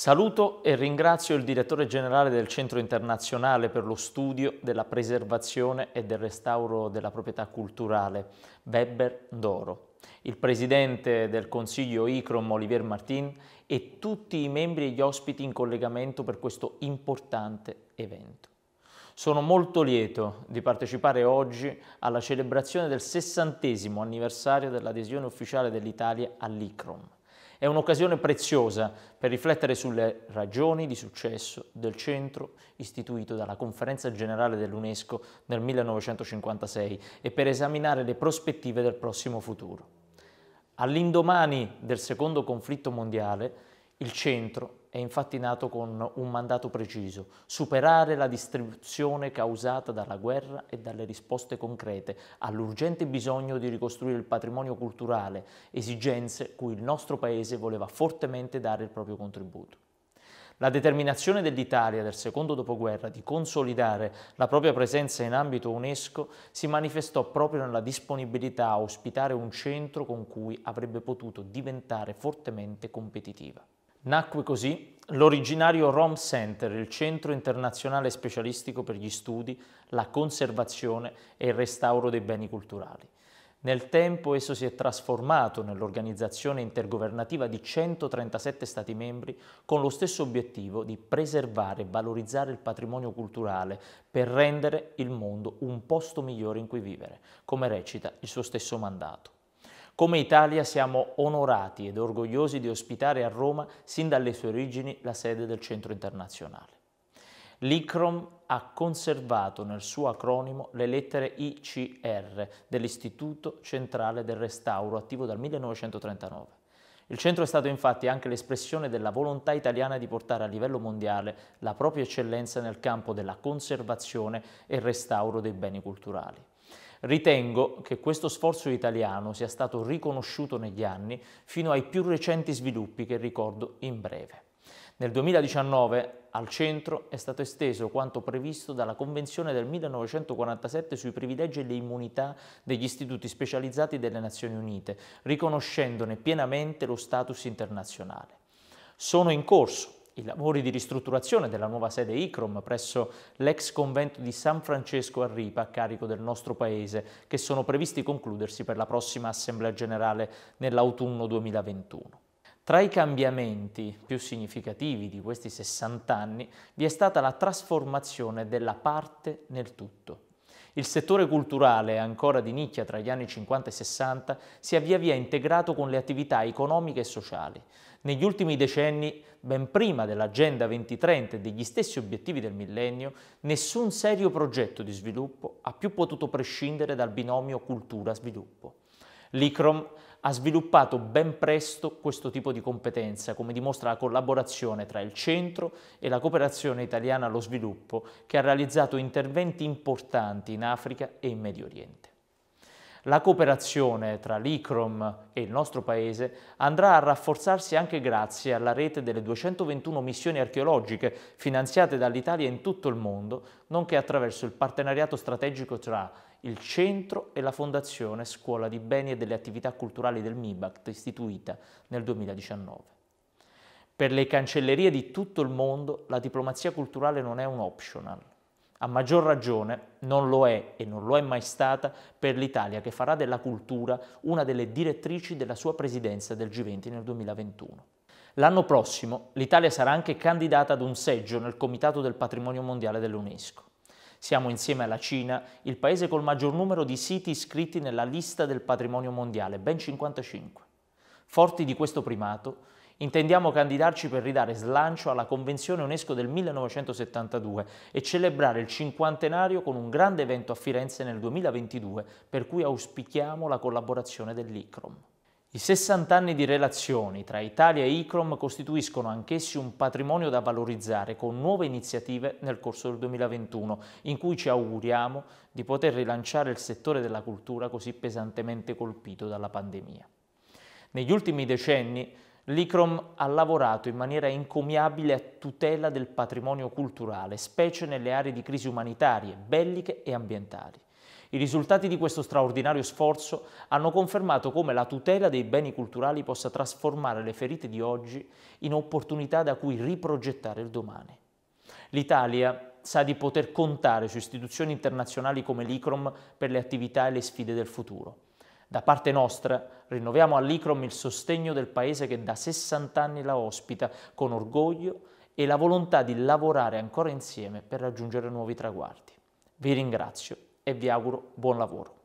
Saluto e ringrazio il direttore generale del Centro Internazionale per lo Studio della Preservazione e del Restauro della Proprietà Culturale, Weber Doro, il presidente del Consiglio ICROM Olivier Martin e tutti i membri e gli ospiti in collegamento per questo importante evento. Sono molto lieto di partecipare oggi alla celebrazione del sessantesimo anniversario dell'adesione ufficiale dell'Italia all'ICROM è un'occasione preziosa per riflettere sulle ragioni di successo del centro istituito dalla Conferenza Generale dell'UNESCO nel 1956 e per esaminare le prospettive del prossimo futuro. All'indomani del secondo conflitto mondiale, il centro è infatti nato con un mandato preciso, superare la distribuzione causata dalla guerra e dalle risposte concrete all'urgente bisogno di ricostruire il patrimonio culturale, esigenze cui il nostro Paese voleva fortemente dare il proprio contributo. La determinazione dell'Italia del secondo dopoguerra di consolidare la propria presenza in ambito UNESCO si manifestò proprio nella disponibilità a ospitare un centro con cui avrebbe potuto diventare fortemente competitiva. Nacque così l'originario ROM Center, il Centro Internazionale Specialistico per gli Studi, la Conservazione e il Restauro dei Beni Culturali. Nel tempo esso si è trasformato nell'organizzazione intergovernativa di 137 Stati membri con lo stesso obiettivo di preservare e valorizzare il patrimonio culturale per rendere il mondo un posto migliore in cui vivere, come recita il suo stesso mandato. Come Italia siamo onorati ed orgogliosi di ospitare a Roma, sin dalle sue origini, la sede del Centro Internazionale. L'ICROM ha conservato nel suo acronimo le lettere ICR dell'Istituto Centrale del Restauro, attivo dal 1939. Il centro è stato infatti anche l'espressione della volontà italiana di portare a livello mondiale la propria eccellenza nel campo della conservazione e restauro dei beni culturali. Ritengo che questo sforzo italiano sia stato riconosciuto negli anni fino ai più recenti sviluppi che ricordo in breve. Nel 2019 al centro è stato esteso quanto previsto dalla Convenzione del 1947 sui privilegi e le immunità degli istituti specializzati delle Nazioni Unite, riconoscendone pienamente lo status internazionale. Sono in corso i lavori di ristrutturazione della nuova sede ICROM presso l'ex convento di San Francesco a Ripa a carico del nostro Paese, che sono previsti concludersi per la prossima Assemblea Generale nell'autunno 2021. Tra i cambiamenti più significativi di questi 60 anni vi è stata la trasformazione della parte nel tutto. Il settore culturale, ancora di nicchia tra gli anni 50 e 60, si è via via integrato con le attività economiche e sociali. Negli ultimi decenni, ben prima dell'Agenda 2030 e degli stessi obiettivi del millennio, nessun serio progetto di sviluppo ha più potuto prescindere dal binomio cultura-sviluppo. L'ICROM ha sviluppato ben presto questo tipo di competenza, come dimostra la collaborazione tra il Centro e la Cooperazione Italiana allo Sviluppo, che ha realizzato interventi importanti in Africa e in Medio Oriente. La cooperazione tra l'ICROM e il nostro Paese andrà a rafforzarsi anche grazie alla rete delle 221 missioni archeologiche finanziate dall'Italia in tutto il mondo, nonché attraverso il partenariato strategico tra il centro e la fondazione Scuola di Beni e delle Attività Culturali del MIBACT istituita nel 2019. Per le cancellerie di tutto il mondo la diplomazia culturale non è un optional. A maggior ragione non lo è e non lo è mai stata per l'Italia che farà della cultura una delle direttrici della sua presidenza del G20 nel 2021. L'anno prossimo l'Italia sarà anche candidata ad un seggio nel Comitato del Patrimonio Mondiale dell'UNESCO. Siamo insieme alla Cina il paese col maggior numero di siti iscritti nella lista del patrimonio mondiale, ben 55. Forti di questo primato, intendiamo candidarci per ridare slancio alla Convenzione UNESCO del 1972 e celebrare il cinquantenario con un grande evento a Firenze nel 2022, per cui auspichiamo la collaborazione dell'ICROM. I 60 anni di relazioni tra Italia e ICROM costituiscono anch'essi un patrimonio da valorizzare con nuove iniziative nel corso del 2021, in cui ci auguriamo di poter rilanciare il settore della cultura così pesantemente colpito dalla pandemia. Negli ultimi decenni l'ICROM ha lavorato in maniera incomiabile a tutela del patrimonio culturale, specie nelle aree di crisi umanitarie, belliche e ambientali. I risultati di questo straordinario sforzo hanno confermato come la tutela dei beni culturali possa trasformare le ferite di oggi in opportunità da cui riprogettare il domani. L'Italia sa di poter contare su istituzioni internazionali come l'ICROM per le attività e le sfide del futuro. Da parte nostra rinnoviamo all'ICROM il sostegno del Paese che da 60 anni la ospita con orgoglio e la volontà di lavorare ancora insieme per raggiungere nuovi traguardi. Vi ringrazio e vi auguro buon lavoro.